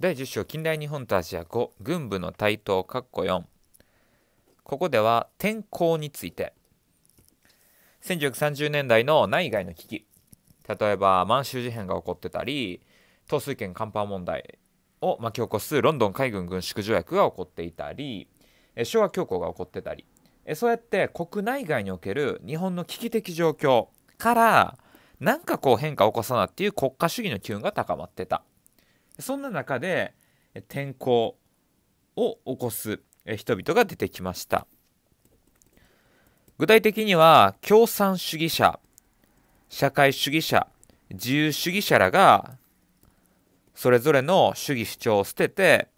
第10章近代日本とアジア5軍部の台頭括弧4ここでは天候について1930年代の内外の危機例えば満州事変が起こってたり統帥権カンパ問題を巻き起こすロンドン海軍軍縮条約が起こっていたり昭和恐慌が起こってたりそうやって国内外における日本の危機的状況から何かこう変化を起こさなっていう国家主義の機運が高まってたそんな中で天候を起こす人々が出てきました具体的には共産主義者社会主義者自由主義者らがそれぞれの主義主張を捨てて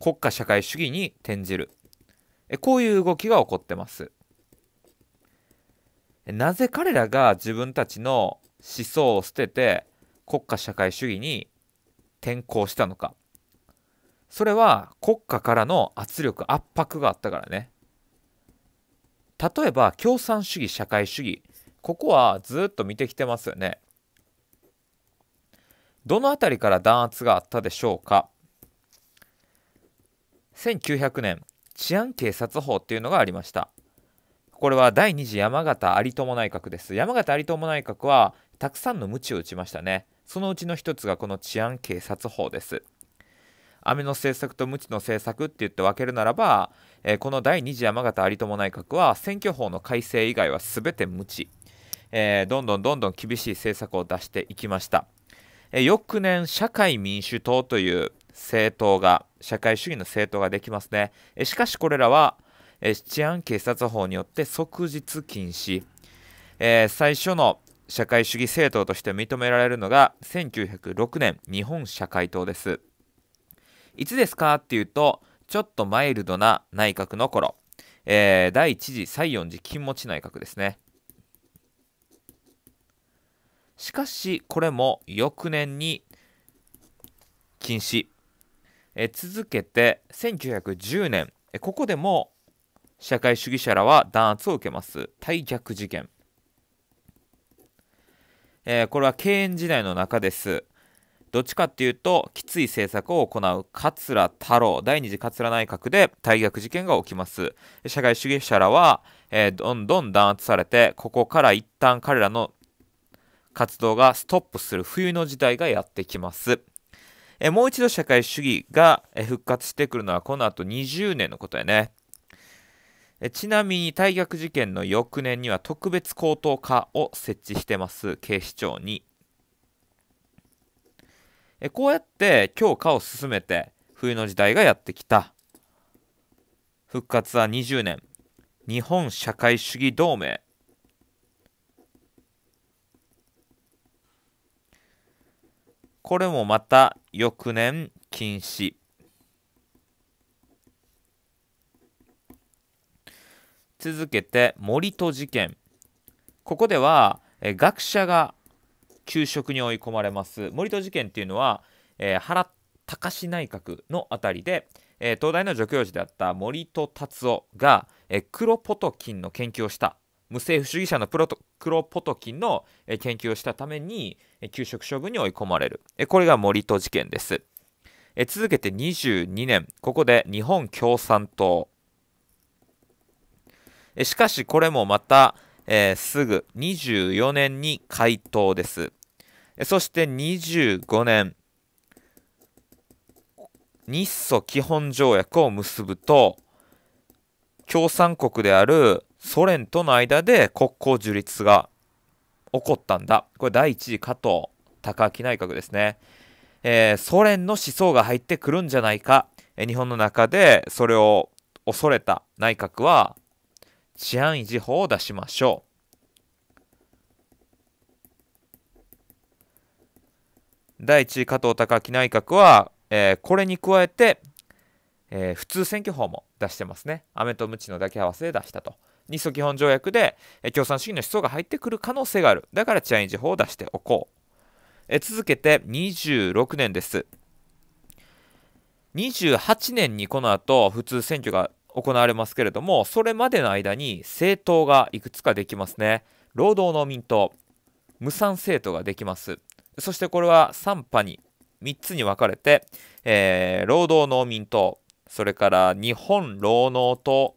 国家社会主義に転じるこういう動きが起こってますなぜ彼らが自分たちの思想を捨てて国家社会主義に転校したのかそれは国家からの圧力圧迫があったからね例えば共産主義社会主義ここはずっと見てきてますよねどの辺りから弾圧があったでしょうか1900年治安警察法っていうのがありましたこれは第2次山形有朋内閣です山形有朋内閣はたくさんの鞭を打ちましたねそのうちの一つがこの治安警察法です。雨の政策と無知の政策って言って分けるならば、えー、この第2次山形有友内閣は選挙法の改正以外は全て無知、えー、どんどんどんどん厳しい政策を出していきました、えー、翌年社会民主党という政党が社会主義の政党ができますね、えしかしこれらは、え治安警察法によって即日禁止、え最初の社会主義政党として認められるのが1906年日本社会党ですいつですかっていうとちょっとマイルドな内閣の頃、えー、第1次西園寺金持ち内閣ですねしかしこれも翌年に禁止え続けて1910年ここでも社会主義者らは弾圧を受けます退却事件えー、これは敬遠時代の中です。どっちかっていうと、きつい政策を行う桂太郎、第二次桂内閣で大学事件が起きます。社会主義者らは、えー、どんどん弾圧されて、ここから一旦彼らの活動がストップする冬の時代がやってきます。えー、もう一度社会主義が復活してくるのはこの後20年のことやね。ちなみに退学事件の翌年には特別高等課を設置してます警視庁にえこうやって強化を進めて冬の時代がやってきた復活は20年日本社会主義同盟これもまた翌年禁止続けて森戸事件ここでは、学者が給食に追い込まれます森戸事件っていうのは、えー、原隆内閣のあたりで、えー、東大の助教授であった森戸達夫が、えー、クロポトキンの研究をした無政府主義者のプロトクロポトキンの、えー、研究をしたために、えー、給食処分に追い込まれる、えー、これが森戸事件です、えー、続けて22年ここで日本共産党しかしこれもまた、えー、すぐ24年に回答です。そして25年、日ソ基本条約を結ぶと、共産国であるソ連との間で国交樹立が起こったんだ。これ第1次加藤高明内閣ですね。えー、ソ連の思想が入ってくるんじゃないか。日本の中でそれを恐れた内閣は治安維持法を出しましょう。第1位加藤孝明内閣は、えー、これに加えて、えー、普通選挙法も出してますね。アメとムチの抱き合わせで出したと。日ソ基本条約で、えー、共産主義の思想が入ってくる可能性がある。だから治安維持法を出しておこう。え続けて26年です。28年にこの後普通選挙が行われますけれどもそれまでの間に政党がいくつかできますね労働農民党無産政党ができますそしてこれは3派に3つに分かれて、えー、労働農民党それから日本労農党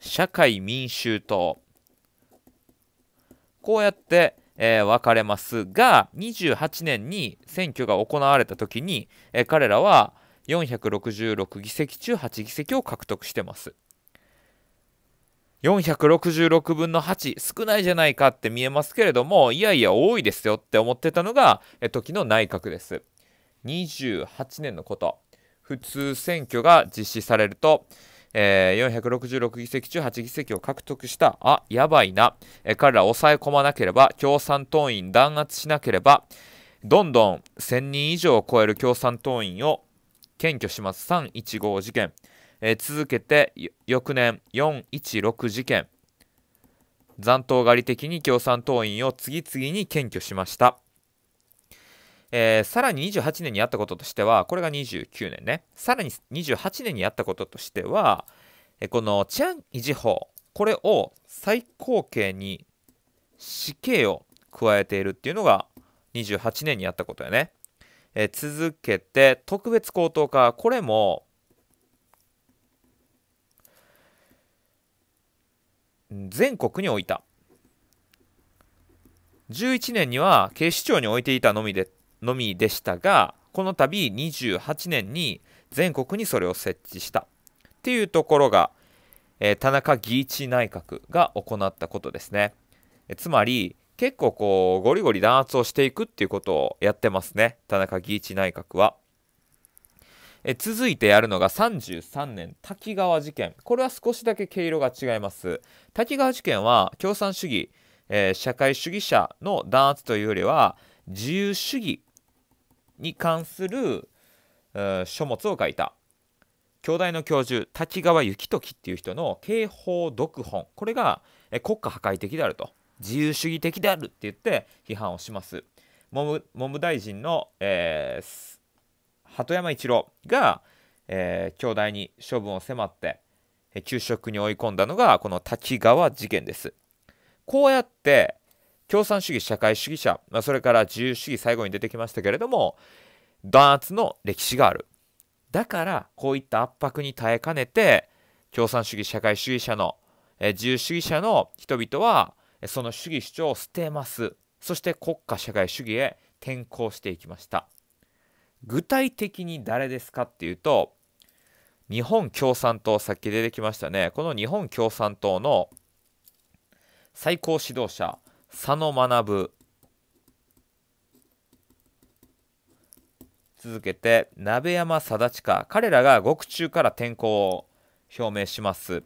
社会民衆党こうやってえー、分かれますが28年に選挙が行われた時に、えー、彼らは466議席中8議席を獲得してます466分の8少ないじゃないかって見えますけれどもいやいや多いですよって思ってたのが、えー、時の内閣です28年のこと普通選挙が実施されるとえー、466議席中8議席を獲得した。あ、やばいな。え彼ら抑え込まなければ、共産党員弾圧しなければ、どんどん1000人以上を超える共産党員を検挙します。315事件。えー、続けて、翌年416事件。残党狩り的に共産党員を次々に検挙しました。えー、さらに28年にやったこととしては、これが29年ね、さらに28年にやったこととしては、えこの治安維持法、これを最高刑に死刑を加えているっていうのが28年にやったことやね。え続けて、特別高等科、これも、全国に置いた。11年には警視庁に置いていたのみでのみでしたがこの度28年に全国にそれを設置したっていうところが、えー、田中義一内閣が行ったことですねえつまり結構こうゴリゴリ弾圧をしていくっていうことをやってますね田中義一内閣はえ続いてやるのが33年滝川事件これは少しだけ毛色が違います滝川事件は共産主義、えー、社会主義者の弾圧というよりは自由主義に関する書物を書いた京大の教授滝川幸時っていう人の刑法読本これが国家破壊的であると自由主義的であるって言って批判をします文部大臣の、えー、鳩山一郎が、えー、京大に処分を迫って給食に追い込んだのがこの滝川事件ですこうやって共産主義社会主義者、まあ、それから自由主義最後に出てきましたけれども弾圧の歴史があるだからこういった圧迫に耐えかねて共産主義社会主義者の、え自由主義者の人々はその主義主張を捨てますそして国家社会主義へ転向していきました具体的に誰ですかっていうと日本共産党さっき出てきましたねこの日本共産党の最高指導者佐野学続けて鍋山貞親彼らが獄中から転校を表明します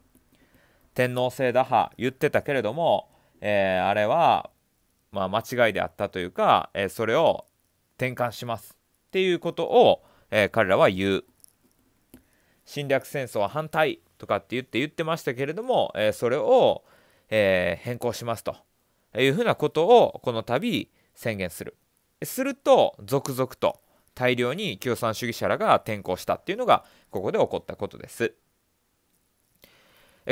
天皇制打破言ってたけれども、えー、あれは、まあ、間違いであったというか、えー、それを転換しますっていうことを、えー、彼らは言う侵略戦争は反対とかって言って言ってましたけれども、えそれを、え変更しますというふうなことをこの度宣言する。すると続々と大量に共産主義者らが転向したっていうのがここで起こったことです。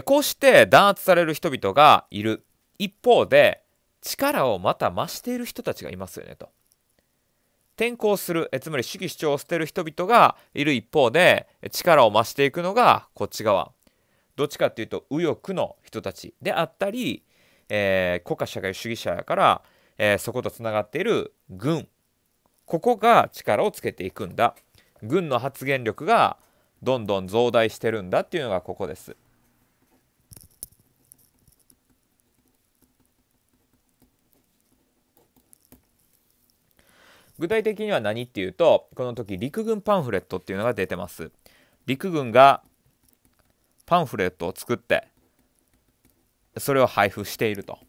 こうして弾圧される人々がいる一方で力をまた増している人たちがいますよねと。転向するえつまり主義主張を捨てる人々がいる一方で力を増していくのがこっち側どっちかっていうと右翼の人たちであったりえー、国家社会主義者やから、えー、そことつながっている軍ここが力をつけていくんだ軍の発言力がどんどん増大してるんだっていうのがここです。具体的には何っていうとこの時陸軍パンフレットっていうのが出てます陸軍がパンフレットを作ってそれを配布していると。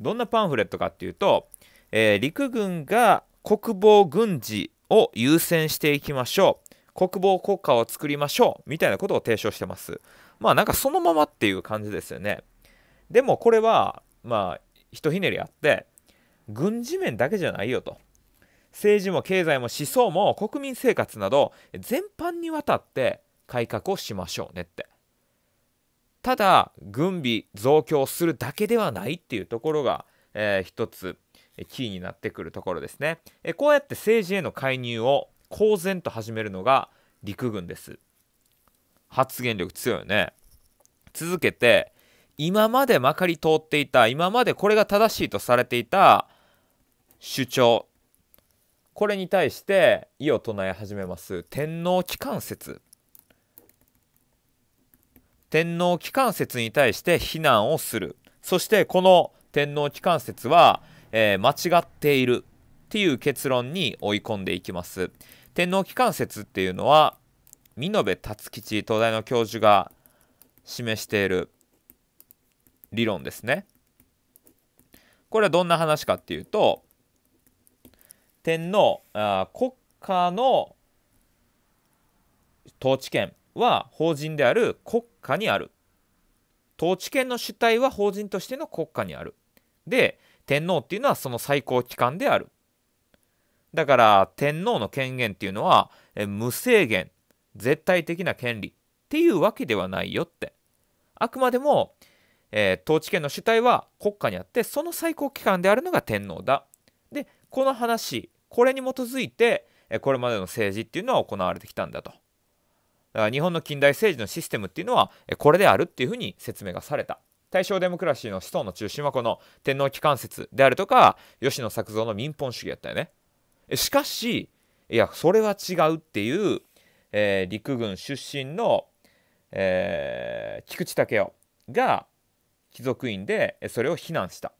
どんなパンフレットかっていうと、えー、陸軍が国防軍事を優先していきましょう。国防国家を作りましょうみたいなことを提唱してます。まあなんかそのままっていう感じですよね。でもこれはまあひとひねりあって軍事面だけじゃないよと。政治も経済も思想も国民生活など全般にわたって改革をしましょうねって。ただ軍備増強するだけではないっていうところが、えー、一つキーになってくるところですね、えー、こうやって政治への介入を公然と始めるのが陸軍です発言力強いよね続けて今までまかり通っていた今までこれが正しいとされていた主張これに対して異を唱え始めます天皇機関説天皇機関説に対して非難をするそしてこの天皇機関説は、えー、間違っているっていう結論に追い込んでいきます天皇機関説っていうのは見延辰吉東大の教授が示している理論ですねこれはどんな話かっていうと天皇あ国家の統治権は法人である国家にある統治権の主体は法人としての国家にあるで天皇っていうのはその最高機関であるだから天皇の権限っていうのは無制限絶対的な権利っていうわけではないよってあくまでも、えー、統治権の主体は国家にあってその最高機関であるのが天皇だでこの話これに基づいてこれまでの政治っていうのは行われてきたんだとだから日本の近代政治のシステムっていうのはこれであるっていうふうに説明がされた。大正デモクラシーの思想の中心はこの天皇機関説であるとか吉野作造の民本主義やったよね。しかしいやそれは違うっていう、えー、陸軍出身の、えー、菊池武雄が貴族院でそれを非難した。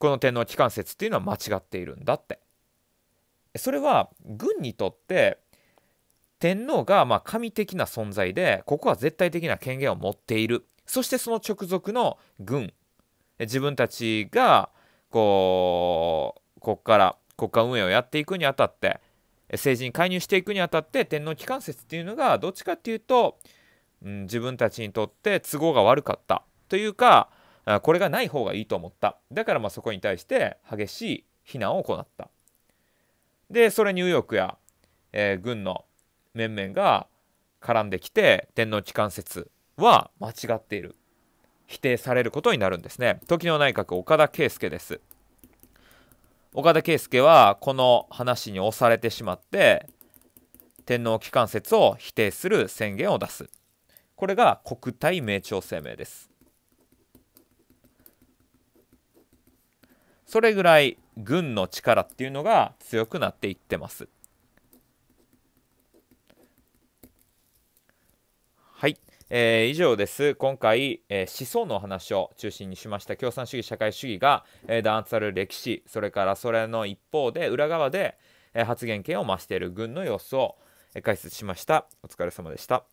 この天皇機関説っていうのは間違っているんだって。それは軍にとって天皇がま神的な存在でここは絶対的な権限を持っているそしてその直属の軍自分たちがこうこっから国家運営をやっていくにあたって政治に介入していくにあたって天皇機関説っていうのがどっちかっていうと、うん、自分たちにとって都合が悪かったというかこれがない方がいいと思っただからまあそこに対して激しい非難を行ったでそれニューヨークや、えー、軍の面々が絡んできて天皇機関説は間違っている否定されることになるんですね時の内閣岡田圭介です岡田圭介はこの話に押されてしまって天皇機関説を否定する宣言を出すこれが国体名朝声明ですそれぐらい軍の力っていうのが強くなっていってますはい、えー、以上です。今回、えー、思想のお話を中心にしました共産主義社会主義が、えー、弾圧される歴史それからそれの一方で裏側で、えー、発言権を増している軍の様子を、え解説しました。お疲れ様でした。